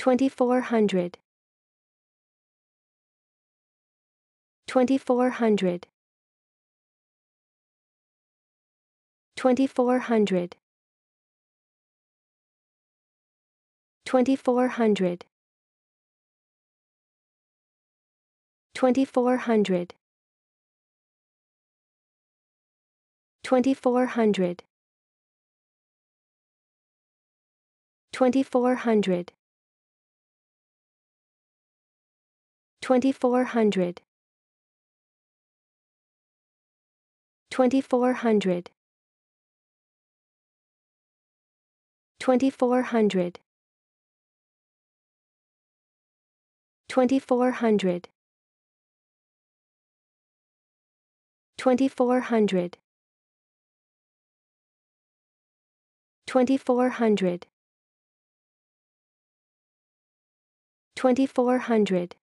2400 2400 2400 2400 2400 2400 2400 2400 2400 2400 2400 2400 2400 2400